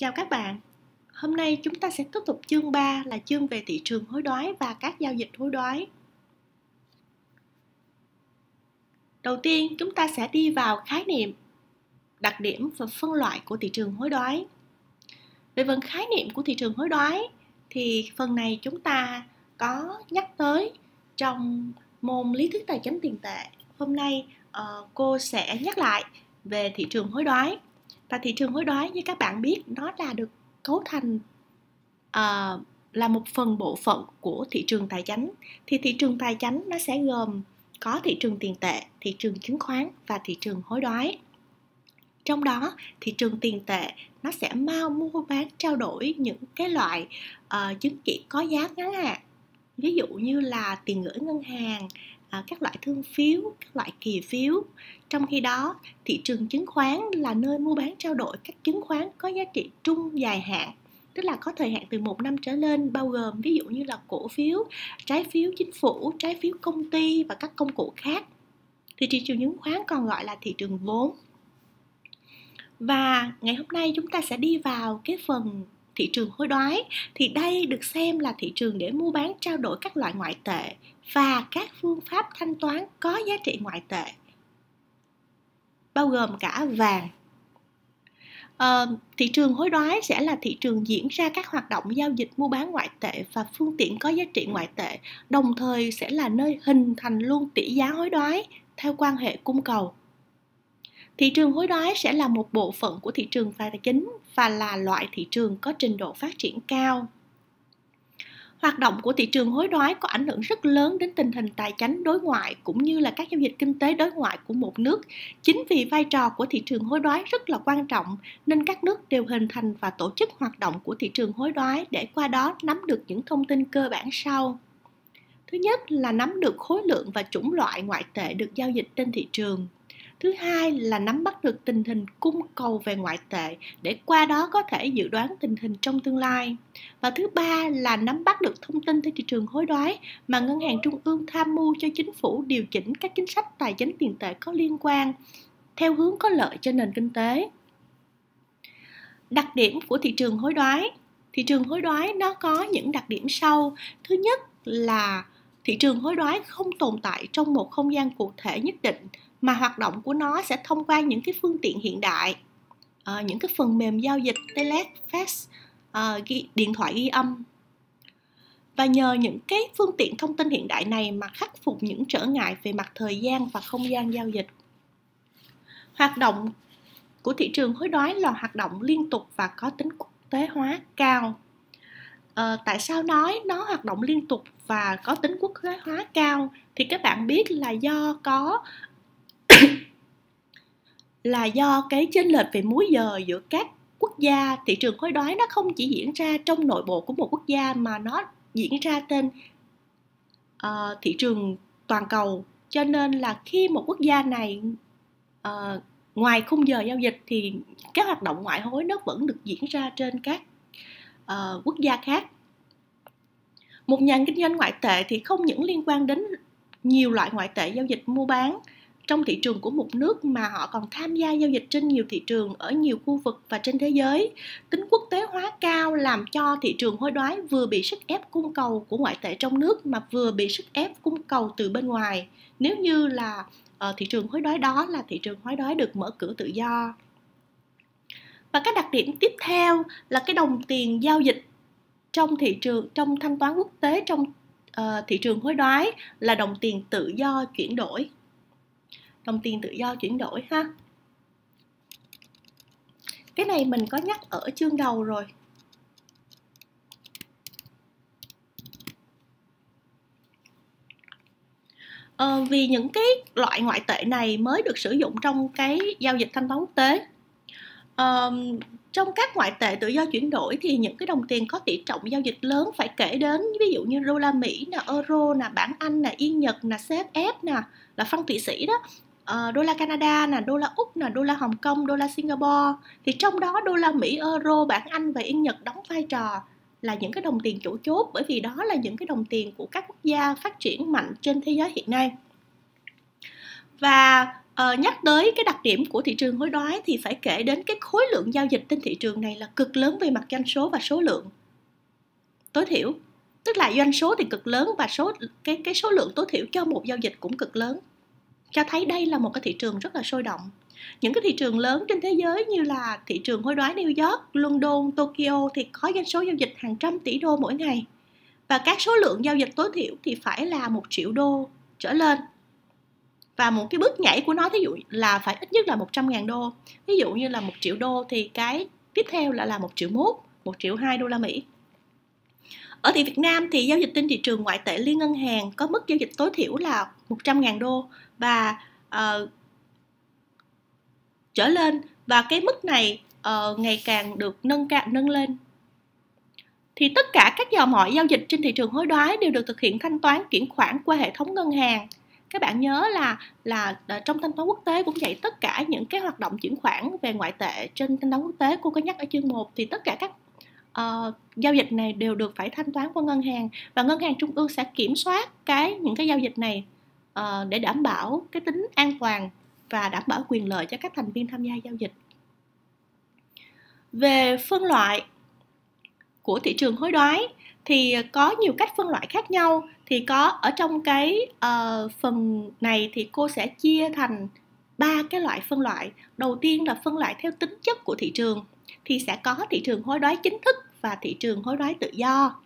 Chào các bạn. Hôm nay chúng ta sẽ tiếp tục chương 3 là chương về thị trường hối đoái và các giao dịch hối đoái. Đầu tiên, chúng ta sẽ đi vào khái niệm, đặc điểm và phân loại của thị trường hối đoái. Về phần khái niệm của thị trường hối đoái thì phần này chúng ta có nhắc tới trong môn lý thuyết tài chính tiền tệ. Hôm nay ờ, cô sẽ nhắc lại về thị trường hối đoái và thị trường hối đoái như các bạn biết nó là được cấu thành uh, là một phần bộ phận của thị trường tài chính thì thị trường tài chính nó sẽ gồm có thị trường tiền tệ thị trường chứng khoán và thị trường hối đoái trong đó thị trường tiền tệ nó sẽ mau mua bán trao đổi những cái loại uh, chứng chỉ có giá ngắn hạn ví dụ như là tiền gửi ngân hàng À, các loại thương phiếu các loại kỳ phiếu trong khi đó thị trường chứng khoán là nơi mua bán trao đổi các chứng khoán có giá trị trung dài hạn tức là có thời hạn từ một năm trở lên bao gồm ví dụ như là cổ phiếu trái phiếu chính phủ trái phiếu công ty và các công cụ khác thì thị trường chứng khoán còn gọi là thị trường vốn và ngày hôm nay chúng ta sẽ đi vào cái phần thị trường hối đoái thì đây được xem là thị trường để mua bán trao đổi các loại ngoại tệ và các phương pháp thanh toán có giá trị ngoại tệ bao gồm cả vàng à, thị trường hối đoái sẽ là thị trường diễn ra các hoạt động giao dịch mua bán ngoại tệ và phương tiện có giá trị ngoại tệ đồng thời sẽ là nơi hình thành luôn tỷ giá hối đoái theo quan hệ cung cầu thị trường hối đoái sẽ là một bộ phận của thị trường tài chính và là loại thị trường có trình độ phát triển cao hoạt động của thị trường hối đoái có ảnh hưởng rất lớn đến tình hình tài chính đối ngoại cũng như là các giao dịch kinh tế đối ngoại của một nước. Chính vì vai trò của thị trường hối đoái rất là quan trọng nên các nước đều hình thành và tổ chức hoạt động của thị trường hối đoái để qua đó nắm được những thông tin cơ bản sau. Thứ nhất là nắm được khối lượng và chủng loại ngoại tệ được giao dịch trên thị trường thứ hai là nắm bắt được tình hình cung cầu về ngoại tệ để qua đó có thể dự đoán tình hình trong tương lai và thứ ba là nắm bắt được thông tin từ thị trường hối đoái mà ngân hàng trung ương tham mưu cho chính phủ điều chỉnh các chính sách tài chính tiền tệ có liên quan theo hướng có lợi cho nền kinh tế đặc điểm của thị trường hối đoái thị trường hối đoái nó có những đặc điểm sau thứ nhất là thị trường hối đoái không tồn tại trong một không gian cụ thể nhất định mà hoạt động của nó sẽ thông qua những cái phương tiện hiện đại uh, những cái phần mềm giao dịch telex fax uh, ờ, ghi, điện thoại ghi âm và nhờ những cái phương tiện thông tin hiện đại này mà khắc phục những trở ngại về mặt thời gian và không gian giao dịch hoạt động của thị trường hối đoái là hoạt động liên tục và có tính quốc tế hóa cao à, tại sao nói nó hoạt động liên tục và có tính quốc tế hóa cao thì các bạn biết là do có là do cái chênh lệch về múi giờ giữa các quốc gia thị trường khối đói nó không chỉ diễn ra trong nội bộ của một quốc gia mà nó diễn ra trên uh, thị trường toàn cầu cho nên là khi một quốc gia này uh, ngoài khung giờ giao dịch thì các hoạt động ngoại hối nó vẫn được diễn ra trên các uh, quốc gia khác một nhà kinh doanh ngoại tệ thì không những liên quan đến nhiều loại ngoại tệ giao dịch mua bán trong thị trường của một nước mà họ còn tham gia giao dịch trên nhiều thị trường ở nhiều khu vực và trên thế giới. Tính quốc tế hóa cao làm cho thị trường hối đoái vừa bị sức ép cung cầu của ngoại tệ trong nước mà vừa bị sức ép cung cầu từ bên ngoài. Nếu như là uh, thị trường hối đoái đó là thị trường hối đoái được mở cửa tự do. Và cái đặc điểm tiếp theo là cái đồng tiền giao dịch trong thị trường trong thanh toán quốc tế trong uh, thị trường hối đoái là đồng tiền tự do chuyển đổi đồng tiền tự do chuyển đổi ha cái này mình có nhắc ở chương đầu rồi ờ, vì những cái loại ngoại tệ này mới được sử dụng trong cái giao dịch thanh toán quốc tế ờ, trong các ngoại tệ tự do chuyển đổi thì những cái đồng tiền có tỷ trọng giao dịch lớn phải kể đến ví dụ như đô la Mỹ nè, euro nè, bảng Anh nè, yên Nhật nè, CFF nè là phân thụy sĩ đó Ờ, đô la Canada nè, đô la Úc nè, đô la Hồng Kông, đô la Singapore thì trong đó đô la Mỹ, euro, bảng Anh và yên Nhật đóng vai trò là những cái đồng tiền chủ chốt bởi vì đó là những cái đồng tiền của các quốc gia phát triển mạnh trên thế giới hiện nay. Và uh, nhắc tới cái đặc điểm của thị trường hối đoái thì phải kể đến cái khối lượng giao dịch trên thị trường này là cực lớn về mặt doanh số và số lượng tối thiểu tức là doanh số thì cực lớn và số cái cái số lượng tối thiểu cho một giao dịch cũng cực lớn cho thấy đây là một cái thị trường rất là sôi động những cái thị trường lớn trên thế giới như là thị trường hối đoái New York, London, Tokyo thì có doanh số giao dịch hàng trăm tỷ đô mỗi ngày và các số lượng giao dịch tối thiểu thì phải là một triệu đô trở lên và một cái bước nhảy của nó ví dụ là phải ít nhất là 100.000 đô ví dụ như là một triệu đô thì cái tiếp theo là là một triệu mốt một triệu hai đô la Mỹ ở thị Việt Nam thì giao dịch trên thị trường ngoại tệ liên ngân hàng có mức giao dịch tối thiểu là 100.000 đô và uh, trở lên và cái mức này uh, ngày càng được nâng cao nâng lên thì tất cả các dòng mọi giao dịch trên thị trường hối đoái đều được thực hiện thanh toán chuyển khoản qua hệ thống ngân hàng các bạn nhớ là là trong thanh toán quốc tế cũng vậy tất cả những cái hoạt động chuyển khoản về ngoại tệ trên thanh toán quốc tế cô có nhắc ở chương 1 thì tất cả các uh, giao dịch này đều được phải thanh toán qua ngân hàng và ngân hàng trung ương sẽ kiểm soát cái những cái giao dịch này Ờ, để đảm bảo cái tính an toàn và đảm bảo quyền lợi cho các thành viên tham gia giao dịch về phân loại của thị trường hối đoái thì có nhiều cách phân loại khác nhau thì có ở trong cái uh, phần này thì cô sẽ chia thành ba cái loại phân loại đầu tiên là phân loại theo tính chất của thị trường thì sẽ có thị trường hối đoái chính thức và thị trường hối đoái tự do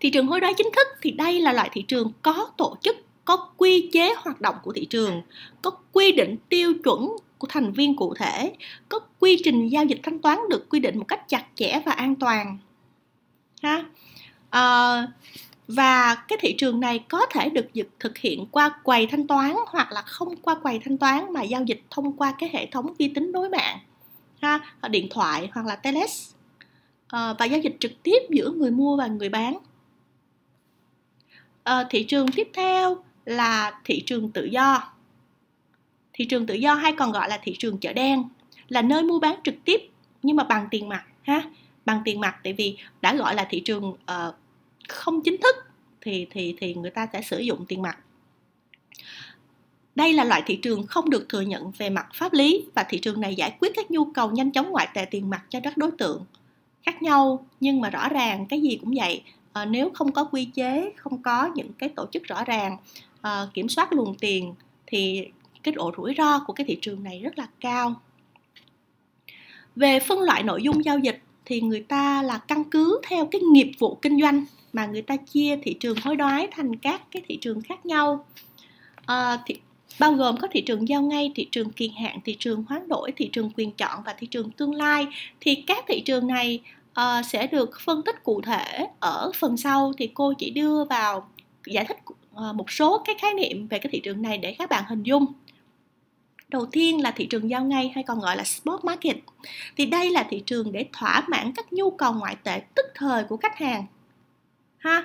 thị trường hối đoái chính thức thì đây là loại thị trường có tổ chức có quy chế hoạt động của thị trường có quy định tiêu chuẩn của thành viên cụ thể có quy trình giao dịch thanh toán được quy định một cách chặt chẽ và an toàn ha à, và cái thị trường này có thể được thực hiện qua quầy thanh toán hoặc là không qua quầy thanh toán mà giao dịch thông qua cái hệ thống vi tính đối mạng ha điện thoại hoặc là telex à, ờ, và giao dịch trực tiếp giữa người mua và người bán à, thị trường tiếp theo là thị trường tự do thị trường tự do hay còn gọi là thị trường chợ đen là nơi mua bán trực tiếp nhưng mà bằng tiền mặt ha bằng tiền mặt tại vì đã gọi là thị trường uh, không chính thức thì thì thì người ta sẽ sử dụng tiền mặt đây là loại thị trường không được thừa nhận về mặt pháp lý và thị trường này giải quyết các nhu cầu nhanh chóng ngoại tệ tiền mặt cho các đối tượng khác nhau nhưng mà rõ ràng cái gì cũng vậy à, nếu không có quy chế không có những cái tổ chức rõ ràng uh, kiểm soát luồng tiền thì cái độ rủi ro của cái thị trường này rất là cao về phân loại nội dung giao dịch thì người ta là căn cứ theo cái nghiệp vụ kinh doanh mà người ta chia thị trường hối đoái thành các cái thị trường khác nhau à, thì, bao gồm có thị trường giao ngay thị trường kỳ hạn thị trường hoán đổi thị trường quyền chọn và thị trường tương lai thì các thị trường này uh, sẽ được phân tích cụ thể ở phần sau thì cô chỉ đưa vào giải thích À, một số các khái niệm về cái thị trường này để các bạn hình dung đầu tiên là thị trường giao ngay hay còn gọi là spot market thì đây là thị trường để thỏa mãn các nhu cầu ngoại tệ tức thời của khách hàng ha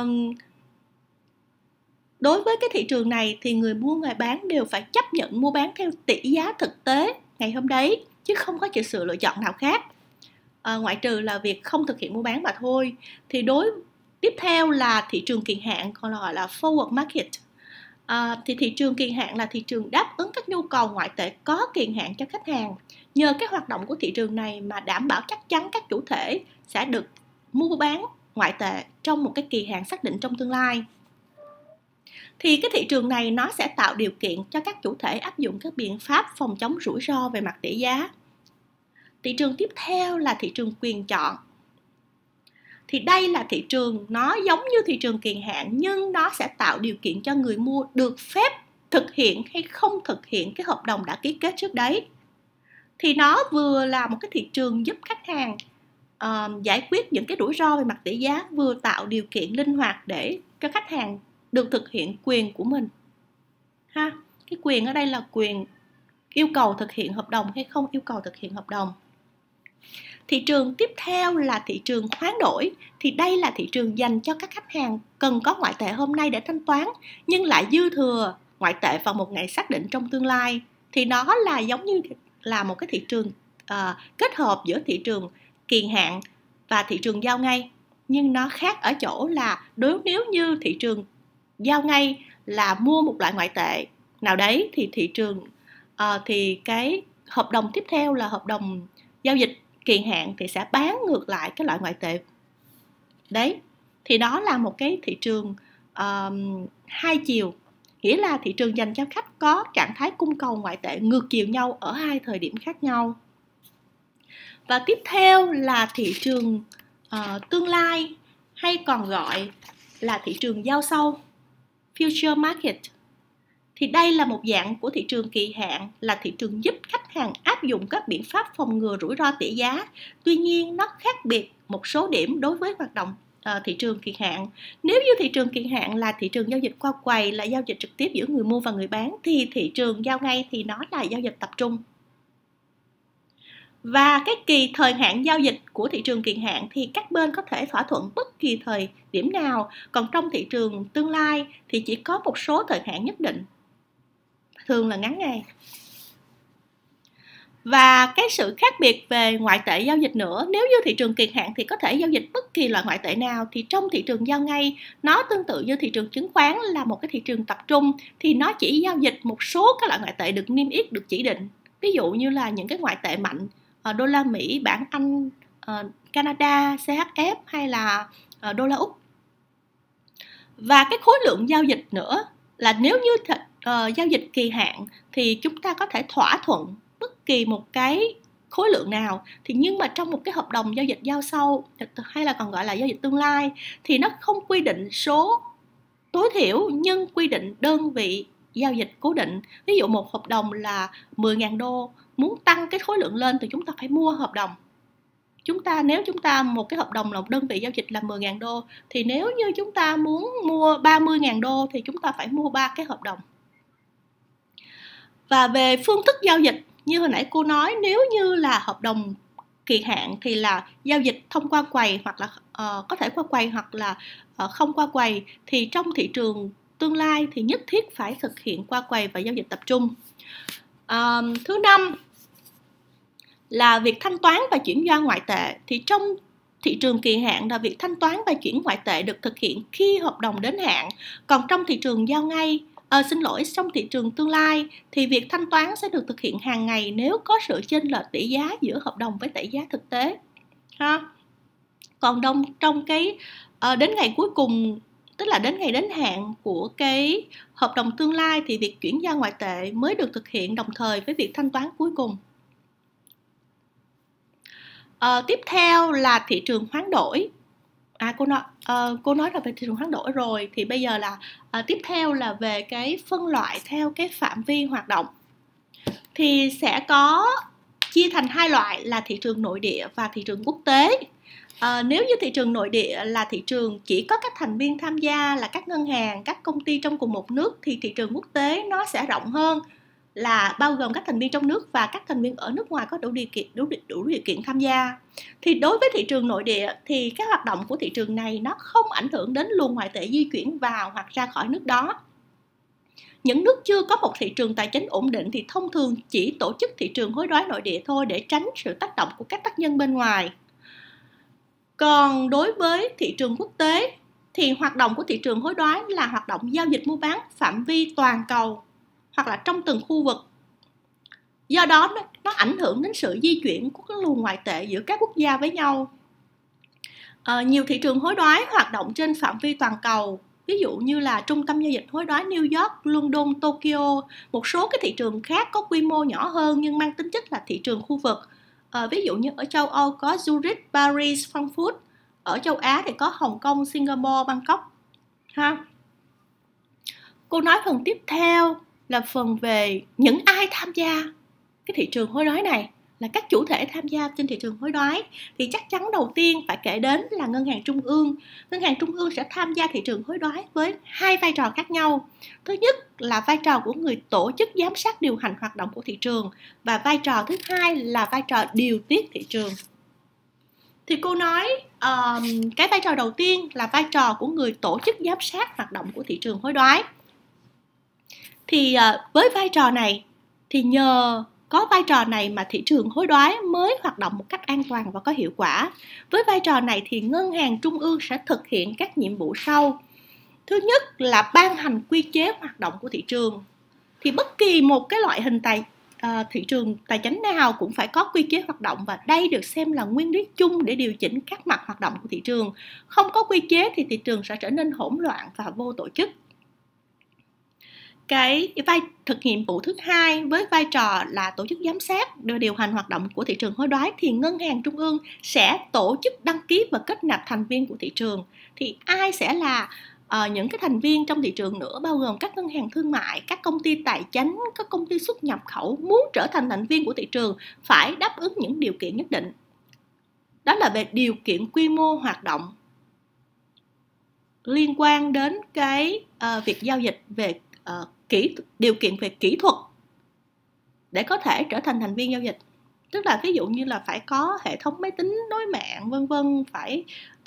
um, đối với cái thị trường này thì người mua người bán đều phải chấp nhận mua bán theo tỷ giá thực tế ngày hôm đấy chứ không có sự lựa chọn nào khác à, ngoại trừ là việc không thực hiện mua bán mà thôi thì đối tiếp theo là thị trường kỳ hạn còn gọi là forward market à, thì thị trường kỳ hạn là thị trường đáp ứng các nhu cầu ngoại tệ có kỳ hạn cho khách hàng nhờ cái hoạt động của thị trường này mà đảm bảo chắc chắn các chủ thể sẽ được mua bán ngoại tệ trong một cái kỳ hạn xác định trong tương lai thì cái thị trường này nó sẽ tạo điều kiện cho các chủ thể áp dụng các biện pháp phòng chống rủi ro về mặt tỷ giá thị trường tiếp theo là thị trường quyền chọn thì đây là thị trường nó giống như thị trường kỳ hạn nhưng nó sẽ tạo điều kiện cho người mua được phép thực hiện hay không thực hiện cái hợp đồng đã ký kết trước đấy thì nó vừa là một cái thị trường giúp khách hàng uh, giải quyết những cái rủi ro về mặt tỷ giá vừa tạo điều kiện linh hoạt để cho khách hàng được thực hiện quyền của mình ha cái quyền ở đây là quyền yêu cầu thực hiện hợp đồng hay không yêu cầu thực hiện hợp đồng thị trường tiếp theo là thị trường hoán đổi thì đây là thị trường dành cho các khách hàng cần có ngoại tệ hôm nay để thanh toán nhưng lại dư thừa ngoại tệ vào một ngày xác định trong tương lai thì nó là giống như là một cái thị trường uh, kết hợp giữa thị trường kỳ hạn và thị trường giao ngay nhưng nó khác ở chỗ là đối nếu như thị trường giao ngay là mua một loại ngoại tệ nào đấy thì thị trường uh, thì cái hợp đồng tiếp theo là hợp đồng giao dịch kỳ hạn thì sẽ bán ngược lại cái loại ngoại tệ đấy thì đó là một cái thị trường um, hai chiều nghĩa là thị trường dành cho khách có trạng thái cung cầu ngoại tệ ngược chiều nhau ở hai thời điểm khác nhau và tiếp theo là thị trường uh, tương lai hay còn gọi là thị trường giao sâu future market thì đây là một dạng của thị trường kỳ hạn là thị trường giúp khách hàng áp dụng các biện pháp phòng ngừa rủi ro tỷ giá tuy nhiên nó khác biệt một số điểm đối với hoạt động ờ, thị trường kỳ hạn nếu như thị trường kỳ hạn là thị trường giao dịch qua quầy là giao dịch trực tiếp giữa người mua và người bán thì thị trường giao ngay thì nó là giao dịch tập trung và cái kỳ thời hạn giao dịch của thị trường kỳ hạn thì các bên có thể thỏa thuận bất kỳ thời điểm nào còn trong thị trường tương lai thì chỉ có một số thời hạn nhất định thường là ngắn ngày và cái sự khác biệt về ngoại tệ giao dịch nữa nếu như thị trường kỳ hạn thì có thể giao dịch bất kỳ loại ngoại tệ nào thì trong thị trường giao ngay nó tương tự như thị trường chứng khoán là một cái thị trường tập trung thì nó chỉ giao dịch một số các loại ngoại tệ được niêm yết được chỉ định ví dụ như là những cái ngoại tệ mạnh ờ, đô la mỹ bảng anh ờ, canada chf hay là ờ, đô la úc và cái khối lượng giao dịch nữa là nếu như uh, giao dịch kỳ hạn thì chúng ta có thể thỏa thuận bất kỳ một cái khối lượng nào thì nhưng mà trong một cái hợp đồng giao dịch giao sau hay là còn gọi là giao dịch tương lai thì nó không quy định số tối thiểu nhưng quy định đơn vị giao dịch cố định ví dụ một hợp đồng là 10.000 đô muốn tăng cái khối lượng lên thì chúng ta phải mua hợp đồng chúng ta nếu chúng ta một cái hợp đồng là một đơn vị giao dịch là 10.000 đô thì nếu như chúng ta muốn mua 30.000 đô thì chúng ta phải mua ba cái hợp đồng và về phương thức giao dịch như hồi nãy cô nói nếu như là hợp đồng kỳ hạn thì là giao dịch thông qua quầy hoặc là uh, có thể qua quầy hoặc là uh, không qua quầy thì trong thị trường tương lai thì nhất thiết phải thực hiện qua quầy và giao dịch tập trung uh, thứ năm là việc thanh toán và chuyển giao ngoại tệ thì trong thị trường kỳ hạn là việc thanh toán và chuyển ngoại tệ được thực hiện khi hợp đồng đến hạn còn trong thị trường giao ngay à, xin lỗi trong thị trường tương lai thì việc thanh toán sẽ được thực hiện hàng ngày nếu có sự chênh lệch tỷ giá giữa hợp đồng với tỷ giá thực tế ha còn đông trong cái à, đến ngày cuối cùng tức là đến ngày đến hạn của cái hợp đồng tương lai thì việc chuyển giao ngoại tệ mới được thực hiện đồng thời với việc thanh toán cuối cùng à, tiếp theo là thị trường hoán đổi à cô nói uh, cô nói là về thị trường hoán đổi rồi thì bây giờ là uh, tiếp theo là về cái phân loại theo cái phạm vi hoạt động thì sẽ có chia thành hai loại là thị trường nội địa và thị trường quốc tế À, nếu như thị trường nội địa là thị trường chỉ có các thành viên tham gia là các ngân hàng các công ty trong cùng một nước thì thị trường quốc tế nó sẽ rộng hơn là bao gồm các thành viên trong nước và các thành viên ở nước ngoài có đủ điều kiện đủ, đủ điều kiện tham gia. Thì đối với thị trường nội địa thì các hoạt động của thị trường này nó không ảnh hưởng đến luồng ngoại tệ di chuyển vào hoặc ra khỏi nước đó. Những nước chưa có một thị trường tài chính ổn định thì thông thường chỉ tổ chức thị trường hối đoái nội địa thôi để tránh sự tác động của các tác nhân bên ngoài. Còn đối với thị trường quốc tế thì hoạt động của thị trường hối đoái là hoạt động giao dịch mua bán phạm vi toàn cầu hoặc là trong từng khu vực do đó nó, nó ảnh hưởng đến sự di chuyển của các luồng ngoại tệ giữa các quốc gia với nhau à, nhiều thị trường hối đoái hoạt động trên phạm vi toàn cầu ví dụ như là trung tâm giao dịch hối đoái New York, London, Tokyo, một số cái thị trường khác có quy mô nhỏ hơn nhưng mang tính chất là thị trường khu vực. À, ví dụ như ở châu Âu có Zurich, Paris, Frankfurt, ở châu Á thì có Hồng Kông, Singapore, Bangkok. Ha. Cô nói phần tiếp theo là phần về những ai tham gia cái thị trường hối đoái này là các chủ thể tham gia trên thị trường hối đoái thì chắc chắn đầu tiên phải kể đến là ngân hàng trung ương ngân hàng trung ương sẽ tham gia thị trường hối đoái với hai vai trò khác nhau thứ nhất là vai trò của người tổ chức giám sát điều hành hoạt động của thị trường và vai trò thứ hai là vai trò điều tiết thị trường thì cô nói um, cái vai trò đầu tiên là vai trò của người tổ chức giám sát hoạt động của thị trường hối đoái thì ờ, với vai trò này thì nhờ có vai trò này mà thị trường hối đoái mới hoạt động một cách an toàn và có hiệu quả. Với vai trò này thì ngân hàng trung ương sẽ thực hiện các nhiệm vụ sau. Thứ nhất là ban hành quy chế hoạt động của thị trường. Thì bất kỳ một cái loại hình tài ờ, thị trường tài chính nào cũng phải có quy chế hoạt động và đây được xem là nguyên lý chung để điều chỉnh các mặt hoạt động của thị trường. Không có quy chế thì thị trường sẽ trở nên hỗn loạn và vô tổ chức cái vai thực hiện vụ thứ hai với vai trò là tổ chức giám sát điều hành hoạt động của thị trường hối đoái thì ngân hàng trung ương sẽ tổ chức đăng ký và kết nạp thành viên của thị trường thì ai sẽ là uh, những cái thành viên trong thị trường nữa bao gồm các ngân hàng thương mại các công ty tài chính các công ty xuất nhập khẩu muốn trở thành thành viên của thị trường phải đáp ứng những điều kiện nhất định đó là về điều kiện quy mô hoạt động liên quan đến cái uh, việc giao dịch về Ờ, kỹ điều kiện về kỹ thuật để có thể trở thành thành viên giao dịch tức là ví dụ như là phải có hệ thống máy tính nối mạng vân vân phải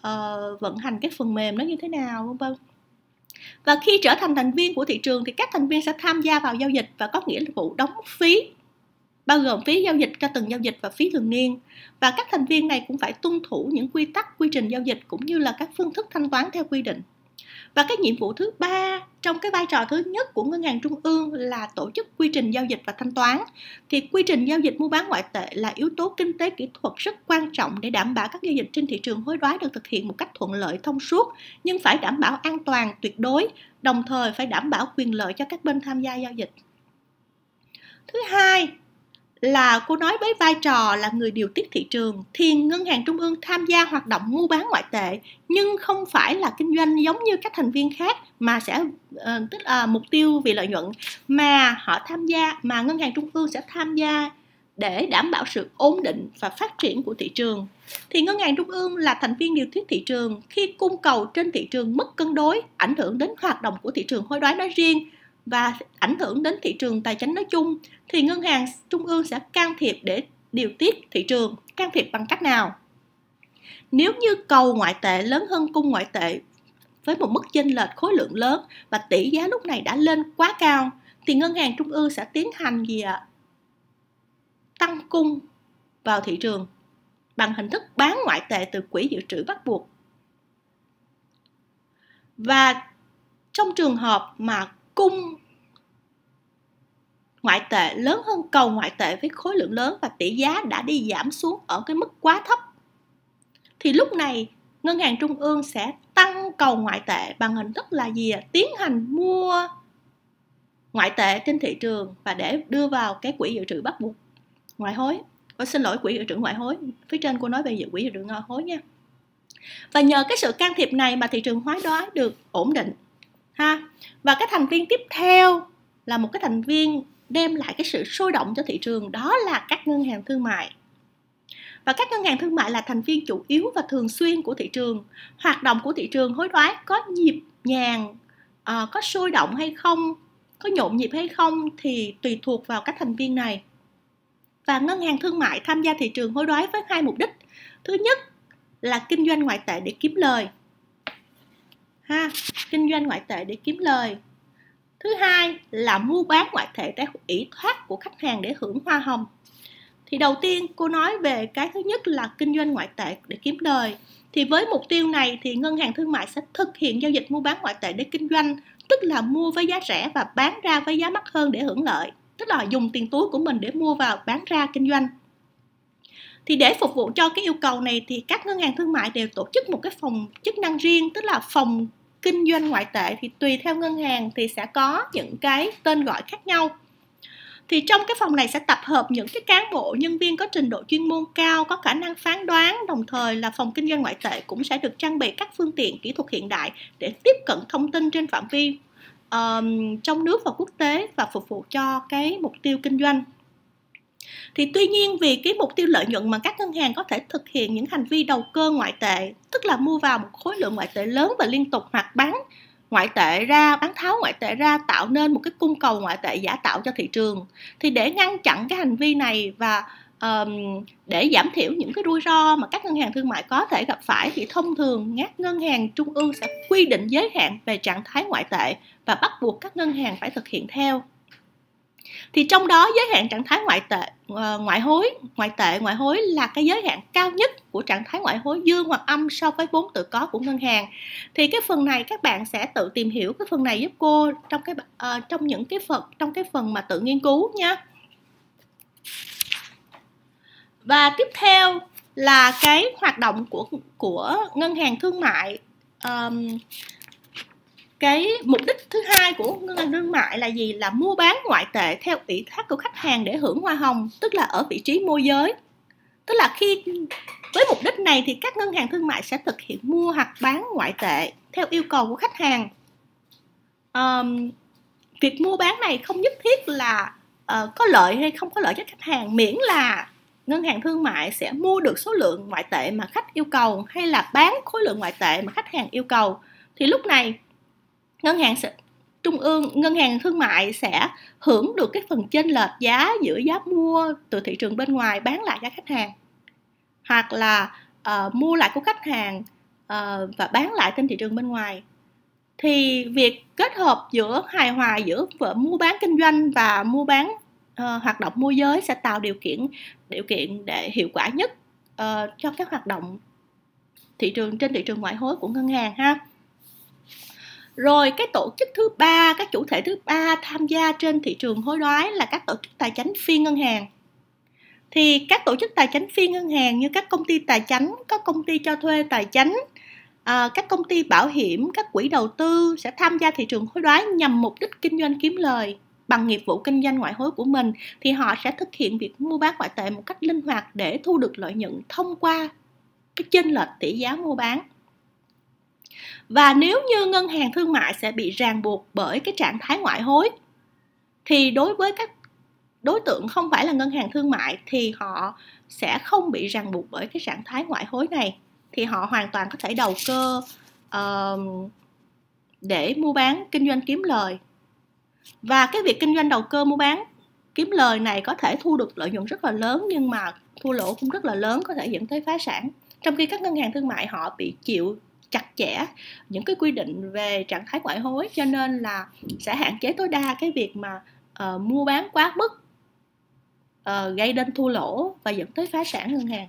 uh, vận hành cái phần mềm nó như thế nào vân vân và khi trở thành thành viên của thị trường thì các thành viên sẽ tham gia vào giao dịch và có nghĩa vụ đóng phí bao gồm phí giao dịch cho từng giao dịch và phí thường niên và các thành viên này cũng phải tuân thủ những quy tắc quy trình giao dịch cũng như là các phương thức thanh toán theo quy định và cái nhiệm vụ thứ ba trong cái vai trò thứ nhất của ngân hàng trung ương là tổ chức quy trình giao dịch và thanh toán thì quy trình giao dịch mua bán ngoại tệ là yếu tố kinh tế kỹ thuật rất quan trọng để đảm bảo các giao dịch trên thị trường hối đoái được thực hiện một cách thuận lợi thông suốt nhưng phải đảm bảo an toàn tuyệt đối đồng thời phải đảm bảo quyền lợi cho các bên tham gia giao dịch thứ hai là cô nói với vai trò là người điều tiết thị trường thì ngân hàng trung ương tham gia hoạt động mua bán ngoại tệ nhưng không phải là kinh doanh giống như các thành viên khác mà sẽ uh, tức là mục tiêu vì lợi nhuận mà họ tham gia mà ngân hàng trung ương sẽ tham gia để đảm bảo sự ổn định và phát triển của thị trường thì ngân hàng trung ương là thành viên điều tiết thị trường khi cung cầu trên thị trường mất cân đối ảnh hưởng đến hoạt động của thị trường hối đoái nói riêng và ảnh hưởng đến thị trường tài chính nói chung thì ngân hàng trung ương sẽ can thiệp để điều tiết thị trường can thiệp bằng cách nào nếu như cầu ngoại tệ lớn hơn cung ngoại tệ với một mức chênh lệch khối lượng lớn và tỷ giá lúc này đã lên quá cao thì ngân hàng trung ương sẽ tiến hành gì ạ? Tăng cung vào thị trường bằng hình thức bán ngoại tệ từ quỹ dự trữ bắt buộc. Và trong trường hợp mà cung ngoại tệ lớn hơn cầu ngoại tệ với khối lượng lớn và tỷ giá đã đi giảm xuống ở cái mức quá thấp thì lúc này ngân hàng trung ương sẽ tăng cầu ngoại tệ bằng hình thức là gì tiến hành mua ngoại tệ trên thị trường và để đưa vào cái quỹ dự trữ bắt buộc ngoại hối Ôi, xin lỗi quỹ dự trữ ngoại hối phía trên cô nói về dự quỹ dự trữ ngoại hối nha và nhờ cái sự can thiệp này mà thị trường hóa đói được ổn định ha và cái thành viên tiếp theo là một cái thành viên đem lại cái sự sôi động cho thị trường đó là các ngân hàng thương mại và các ngân hàng thương mại là thành viên chủ yếu và thường xuyên của thị trường hoạt động của thị trường hối đoái có nhịp nhàng à, có sôi động hay không có nhộn nhịp hay không thì tùy thuộc vào các thành viên này và ngân hàng thương mại tham gia thị trường hối đoái với hai mục đích thứ nhất là kinh doanh ngoại tệ để kiếm lời ha kinh doanh ngoại tệ để kiếm lời thứ hai là mua bán ngoại tệ tại ủy thoát của khách hàng để hưởng hoa hồng thì đầu tiên cô nói về cái thứ nhất là kinh doanh ngoại tệ để kiếm lời thì với mục tiêu này thì ngân hàng thương mại sẽ thực hiện giao dịch mua bán ngoại tệ để kinh doanh tức là mua với giá rẻ và bán ra với giá mắc hơn để hưởng lợi tức là dùng tiền túi của mình để mua vào bán ra kinh doanh thì để phục vụ cho cái yêu cầu này thì các ngân hàng thương mại đều tổ chức một cái phòng chức năng riêng tức là phòng kinh doanh ngoại tệ thì tùy theo ngân hàng thì sẽ có những cái tên gọi khác nhau thì trong cái phòng này sẽ tập hợp những cái cán bộ nhân viên có trình độ chuyên môn cao có khả năng phán đoán đồng thời là phòng kinh doanh ngoại tệ cũng sẽ được trang bị các phương tiện kỹ thuật hiện đại để tiếp cận thông tin trên phạm vi um, trong nước và quốc tế và phục vụ cho cái mục tiêu kinh doanh thì tuy nhiên vì cái mục tiêu lợi nhuận mà các ngân hàng có thể thực hiện những hành vi đầu cơ ngoại tệ tức là mua vào một khối lượng ngoại tệ lớn và liên tục hoặc bán ngoại tệ ra bán tháo ngoại tệ ra tạo nên một cái cung cầu ngoại tệ giả tạo cho thị trường thì để ngăn chặn cái hành vi này và um, để giảm thiểu những cái rủi ro mà các ngân hàng thương mại có thể gặp phải thì thông thường các ngân hàng trung ương sẽ quy định giới hạn về trạng thái ngoại tệ và bắt buộc các ngân hàng phải thực hiện theo thì trong đó giới hạn trạng thái ngoại tệ ờ, ngoại hối ngoại tệ ngoại hối là cái giới hạn cao nhất của trạng thái ngoại hối dương hoặc âm so với vốn tự có của ngân hàng thì cái phần này các bạn sẽ tự tìm hiểu cái phần này giúp cô trong cái uh, trong những cái phần trong cái phần mà tự nghiên cứu nha và tiếp theo là cái hoạt động của của ngân hàng thương mại um, cái mục đích thứ hai của ngân hàng thương mại là gì là mua bán ngoại tệ theo ủy thác của khách hàng để hưởng hoa hồng tức là ở vị trí môi giới tức là khi với mục đích này thì các ngân hàng thương mại sẽ thực hiện mua hoặc bán ngoại tệ theo yêu cầu của khách hàng um, việc mua bán này không nhất thiết là uh, có lợi hay không có lợi cho khách hàng miễn là ngân hàng thương mại sẽ mua được số lượng ngoại tệ mà khách yêu cầu hay là bán khối lượng ngoại tệ mà khách hàng yêu cầu thì lúc này ngân hàng sẽ, trung ương ngân hàng thương mại sẽ hưởng được cái phần chênh lệch giá giữa giá mua từ thị trường bên ngoài bán lại cho khách hàng hoặc là uh, mua lại của khách hàng uh, và bán lại trên thị trường bên ngoài thì việc kết hợp giữa hài hòa giữa mua bán kinh doanh và mua bán uh, hoạt động môi giới sẽ tạo điều kiện điều kiện để hiệu quả nhất uh, cho các hoạt động thị trường trên thị trường ngoại hối của ngân hàng ha rồi cái tổ chức thứ ba các chủ thể thứ ba tham gia trên thị trường hối đoái là các tổ chức tài chính phi ngân hàng thì các tổ chức tài chính phi ngân hàng như các công ty tài chính các công ty cho thuê tài chính à, các công ty bảo hiểm các quỹ đầu tư sẽ tham gia thị trường hối đoái nhằm mục đích kinh doanh kiếm lời bằng nghiệp vụ kinh doanh ngoại hối của mình thì họ sẽ thực hiện việc mua bán ngoại tệ một cách linh hoạt để thu được lợi nhuận thông qua cái chênh lệch tỷ giá mua bán và nếu như ngân hàng thương mại sẽ bị ràng buộc bởi cái trạng thái ngoại hối thì đối với các đối tượng không phải là ngân hàng thương mại thì họ sẽ không bị ràng buộc bởi cái trạng thái ngoại hối này thì họ hoàn toàn có thể đầu cơ uh, để mua bán kinh doanh kiếm lời và cái việc kinh doanh đầu cơ mua bán kiếm lời này có thể thu được lợi nhuận rất là lớn nhưng mà thua lỗ cũng rất là lớn có thể dẫn tới phá sản trong khi các ngân hàng thương mại họ bị chịu chặt chẽ những cái quy định về trạng thái ngoại hối cho nên là sẽ hạn chế tối đa cái việc mà uh, mua bán quá mức uh, gây nên thua lỗ và dẫn tới phá sản ngân hàng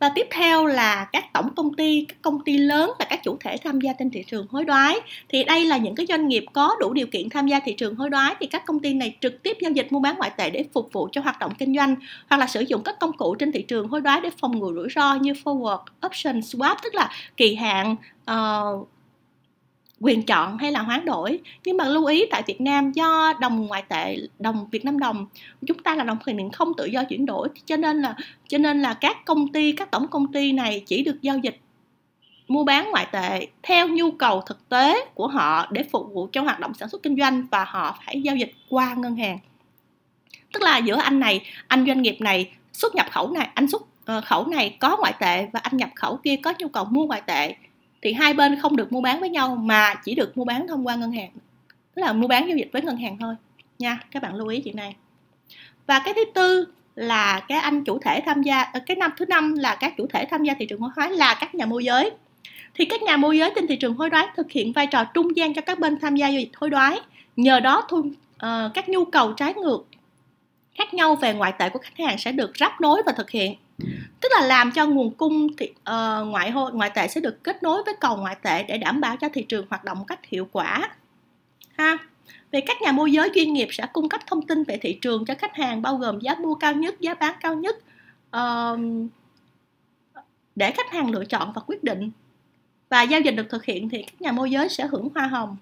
và tiếp theo là các tổng công ty các công ty lớn và các chủ thể tham gia trên thị trường hối đoái thì đây là những cái doanh nghiệp có đủ điều kiện tham gia thị trường hối đoái thì các công ty này trực tiếp giao dịch mua bán ngoại tệ để phục vụ cho hoạt động kinh doanh hoặc là sử dụng các công cụ trên thị trường hối đoái để phòng ngừa rủi ro như forward option swap tức là kỳ hạn uh, quyền chọn hay là hoán đổi nhưng mà lưu ý tại Việt Nam do đồng ngoại tệ đồng Việt Nam đồng chúng ta là đồng tiền không tự do chuyển đổi cho nên là cho nên là các công ty các tổng công ty này chỉ được giao dịch mua bán ngoại tệ theo nhu cầu thực tế của họ để phục vụ cho hoạt động sản xuất kinh doanh và họ phải giao dịch qua ngân hàng tức là giữa anh này anh doanh nghiệp này xuất nhập khẩu này anh xuất ờ, khẩu này có ngoại tệ và anh nhập khẩu kia có nhu cầu mua ngoại tệ thì hai bên không được mua bán với nhau mà chỉ được mua bán thông qua ngân hàng tức là mua bán giao dịch với ngân hàng thôi nha các bạn lưu ý chuyện này và cái thứ tư là cái anh chủ thể tham gia ờ, cái năm thứ năm là các chủ thể tham gia thị trường hối đoái là các nhà môi giới thì các nhà môi giới trên thị trường hối đoái thực hiện vai trò trung gian cho các bên tham gia giao dịch hối đoái nhờ đó thu, uh, các nhu cầu trái ngược khác nhau về ngoại tệ của khách hàng sẽ được ráp nối và thực hiện tức là làm cho nguồn cung thị, uh, ờ, ngoại hội ngoại tệ sẽ được kết nối với cầu ngoại tệ để đảm bảo cho thị trường hoạt động một cách hiệu quả ha vì các nhà môi giới chuyên nghiệp sẽ cung cấp thông tin về thị trường cho khách hàng bao gồm giá mua cao nhất giá bán cao nhất uh, để khách hàng lựa chọn và quyết định và giao dịch được thực hiện thì các nhà môi giới sẽ hưởng hoa hồng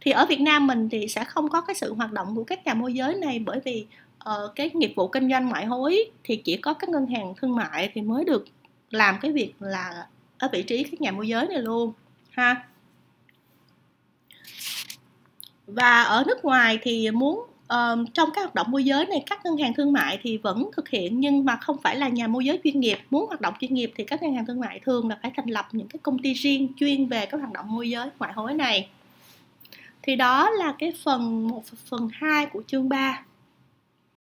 thì ở Việt Nam mình thì sẽ không có cái sự hoạt động của các nhà môi giới này bởi vì uh, cái nghiệp vụ kinh doanh ngoại hối thì chỉ có các ngân hàng thương mại thì mới được làm cái việc là ở vị trí các nhà môi giới này luôn ha và ở nước ngoài thì muốn um, trong các hoạt động môi giới này các ngân hàng thương mại thì vẫn thực hiện nhưng mà không phải là nhà môi giới chuyên nghiệp muốn hoạt động chuyên nghiệp thì các ngân hàng thương mại thường là phải thành lập những cái công ty riêng chuyên về các hoạt động môi giới ngoại hối này thì đó là cái phần một phần 2 của chương 3